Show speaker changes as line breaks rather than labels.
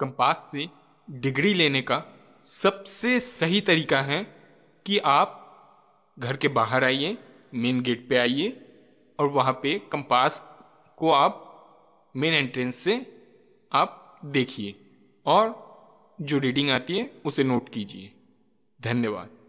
compass से degree लेने का सबसे सही तरीका है कि आप घर के बाहर आइए मेन गेट पे आइए और वहाँ पे कंपास को आप मेन एंट्रेंस से आप देखिए और जो रीडिंग आती है उसे नोट कीजिए धन्यवाद